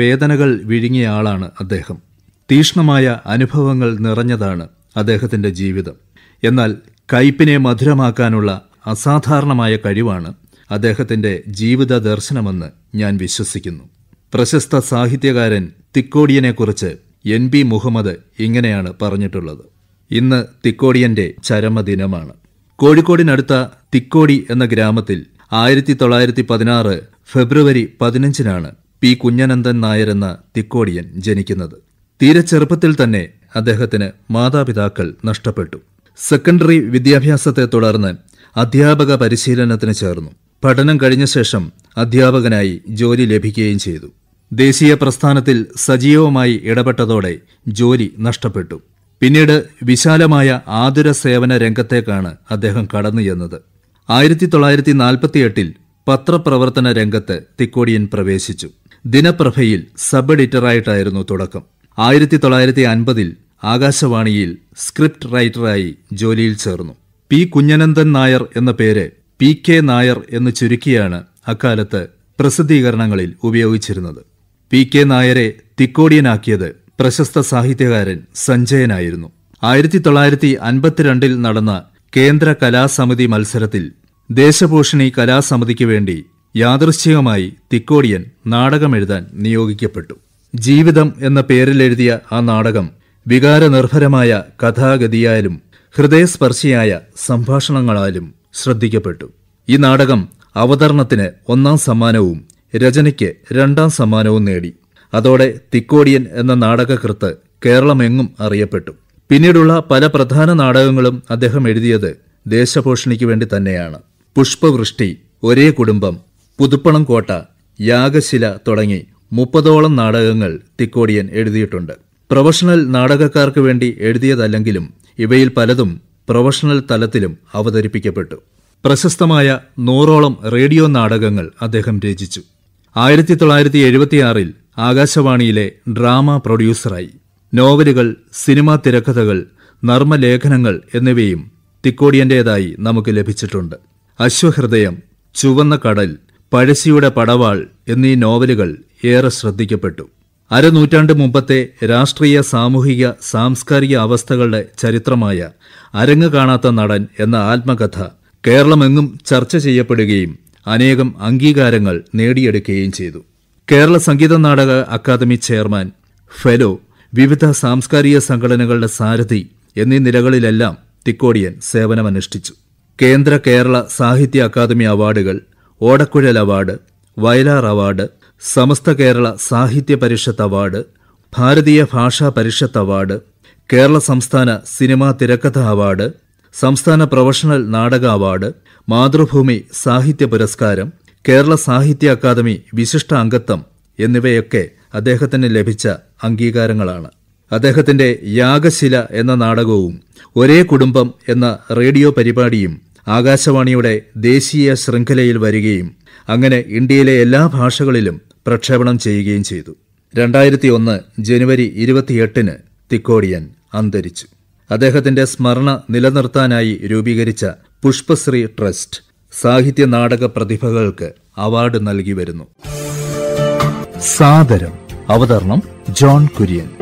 വേദനകൾ വിഴുങ്ങിയയാളാണ് അദ്ദേഹം തീഷ്ണമായ അനുഭവങ്ങൾ നിറഞ്ഞതാണ് അദ്ദേഹത്തിന്റെ ജീവിതം എന്നാൽ കയ്പിനെ മധുരമാക്കാനുള്ള അസാധാരണമായ കഴിവാണ് അദ്ദേഹത്തിന്റെ ജീവിത ദർശനമെന്ന് ഞാൻ വിശ്വസിക്കുന്നു പ്രശസ്ത സാഹിത്യകാരൻ തിക്കോടിയനെക്കുറിച്ച് എൻ ബി മുഹമ്മദ് ഇങ്ങനെയാണ് പറഞ്ഞിട്ടുള്ളത് ഇന്ന് തിക്കോടിയന്റെ ചരമദിനമാണ് കോഴിക്കോടിനടുത്ത തിക്കോടി എന്ന ഗ്രാമത്തിൽ ആയിരത്തി തൊള്ളായിരത്തി പതിനാറ് ഫെബ്രുവരി പതിനഞ്ചിനാണ് പി കുഞ്ഞനന്ദൻ നായരെന്ന തിക്കോടിയൻ ജനിക്കുന്നത് തീരെ ചെറുപ്പത്തിൽ തന്നെ അദ്ദേഹത്തിന് മാതാപിതാക്കൾ നഷ്ടപ്പെട്ടു സെക്കൻഡറി വിദ്യാഭ്യാസത്തെ തുടർന്ന് അധ്യാപക പരിശീലനത്തിന് ചേർന്നു പഠനം കഴിഞ്ഞ ശേഷം അധ്യാപകനായി ജോലി ലഭിക്കുകയും ചെയ്തു ദേശീയ പ്രസ്ഥാനത്തിൽ സജീവമായി ഇടപെട്ടതോടെ ജോലി നഷ്ടപ്പെട്ടു പിന്നീട് വിശാലമായ ആതുര സേവന രംഗത്തേക്കാണ് അദ്ദേഹം കടന്നു ചെന്നത് ആയിരത്തി തൊള്ളായിരത്തി നാൽപ്പത്തിയെട്ടിൽ പത്രപ്രവർത്തന രംഗത്ത് തിക്കോടിയൻ പ്രവേശിച്ചു ദിനപ്രഭയിൽ സബ് എഡിറ്ററായിട്ടായിരുന്നു തുടക്കം ആയിരത്തി തൊള്ളായിരത്തി അൻപതിൽ ആകാശവാണിയിൽ സ്ക്രിപ്റ്റ് റൈറ്ററായി ജോലിയിൽ ചേർന്നു പി കുഞ്ഞനന്ദൻ നായർ എന്ന പേര് പി കെ നായർ എന്ന് ചുരുക്കിയാണ് അക്കാലത്ത് പ്രസിദ്ധീകരണങ്ങളിൽ ഉപയോഗിച്ചിരുന്നത് പി കെ നായരെ തിക്കോടിയനാക്കിയത് പ്രശസ്ത സാഹിത്യകാരൻ സഞ്ജയനായിരുന്നു ആയിരത്തി തൊള്ളായിരത്തി അൻപത്തിരണ്ടിൽ നടന്ന കേന്ദ്ര കലാസമിതി മത്സരത്തിൽ ദേശഭൂഷണി കലാസമിതിക്ക് വേണ്ടി യാദൃശ്ചികമായി തിക്കോടിയൻ നാടകമെഴുതാൻ നിയോഗിക്കപ്പെട്ടു ജീവിതം എന്ന പേരിലെഴുതിയ ആ നാടകം വികാരനിർഭരമായ കഥാഗതിയാലും ഹൃദയസ്പർശിയായ സംഭാഷണങ്ങളാലും ശ്രദ്ധിക്കപ്പെട്ടു ഈ നാടകം അവതരണത്തിന് ഒന്നാം സമ്മാനവും രചനയ്ക്ക് രണ്ടാം സമ്മാനവും നേടി അതോടെ തിക്കോടിയൻ എന്ന നാടകകൃത്ത് കേരളമെങ്ങും അറിയപ്പെട്ടു പിന്നീടുള്ള പല പ്രധാന നാടകങ്ങളും അദ്ദേഹം എഴുതിയത് ദേശപോഷണിക്ക് വേണ്ടി തന്നെയാണ് പുഷ്പവൃഷ്ടി ഒരേ കുടുംബം പുതുപ്പണം കോട്ട യാഗശില തുടങ്ങി മുപ്പതോളം നാടകങ്ങൾ തിക്കോടിയൻ എഴുതിയിട്ടുണ്ട് പ്രൊഫഷണൽ നാടകക്കാർക്ക് വേണ്ടി എഴുതിയതല്ലെങ്കിലും ഇവയിൽ പലതും പ്രൊഫഷണൽ തലത്തിലും അവതരിപ്പിക്കപ്പെട്ടു പ്രശസ്തമായ നൂറോളം റേഡിയോ നാടകങ്ങൾ അദ്ദേഹം രചിച്ചു ആയിരത്തി തൊള്ളായിരത്തി എഴുപത്തിയാറിൽ ആകാശവാണിയിലെ ഡ്രാമ പ്രൊഡ്യൂസറായി നോവലുകൾ സിനിമാ തിരക്കഥകൾ നർമ്മലേഖനങ്ങൾ എന്നിവയും തിക്കോടിയന്റേതായി നമുക്ക് ലഭിച്ചിട്ടുണ്ട് അശ്വഹൃദയം ചുവന്ന കടൽ പഴശ്ശിയുടെ പടവാൾ എന്നീ നോവലുകൾ ഏറെ ശ്രദ്ധിക്കപ്പെട്ടു അരനൂറ്റാണ്ട് മുമ്പത്തെ രാഷ്ട്രീയ സാമൂഹിക സാംസ്കാരിക അവസ്ഥകളുടെ ചരിത്രമായ അരങ്ങ് കാണാത്ത നടൻ എന്ന ആത്മകഥ കേരളമെങ്ങും ചർച്ച ചെയ്യപ്പെടുകയും അനേകം അംഗീകാരങ്ങൾ നേടിയെടുക്കുകയും ചെയ്തു കേരള സംഗീത നാടക അക്കാദമി ചെയർമാൻ ഫെലോ വിവിധ സാംസ്കാരിക സംഘടനകളുടെ സാരഥി എന്നീ നിലകളിലെല്ലാം തിക്കോടിയൻ സേവനമനുഷ്ഠിച്ചു കേന്ദ്ര കേരള സാഹിത്യ അക്കാദമി അവാർഡുകൾ Odakkuzhal award Vayalar award Samastha Kerala Sahitya Parishad award ഭാരതീയ ഭാഷാ പരിഷത്ത് അവാർഡ് കേരള സംസ്ഥാന സിനിമാ തിരക്കഥ അവാർഡ് സംസ്ഥാന പ്രൊഫഷണൽ നാടക അവാർഡ് മാതൃഭൂമി സാഹിത്യ പുരസ്കാരം കേരള സാഹിത്യ അക്കാദമി വിശിഷ്ട അംഗത്വം എന്നിവയൊക്കെ അദ്ദേഹത്തിന് ലഭിച്ച അംഗീകാരങ്ങളാണ് അദ്ദേഹത്തിന്റെ യാഗശില എന്ന നാടകവും ഒരേ കുടുംബം എന്ന റേഡിയോ പരിപാടിയും ആകാശവാണിയുടെ ദേശീയ ശൃംഖലയിൽ വരികയും അങ്ങനെ ഇന്ത്യയിലെ എല്ലാ ഭാഷകളിലും പ്രക്ഷേപണം ചെയ്യുകയും ചെയ്തു രണ്ടായിരത്തി ഒന്ന് ജനുവരി ഇരുപത്തിയെട്ടിന് തിക്കോടിയൻ അന്തരിച്ചു അദ്ദേഹത്തിന്റെ സ്മരണ നിലനിർത്താനായി രൂപീകരിച്ച പുഷ്പശ്രീ ട്രസ്റ്റ് സാഹിത്യ നാടക പ്രതിഭകൾക്ക് അവാർഡ് നൽകി വരുന്നു സാദരം അവതരണം ജോൺ കുര്യൻ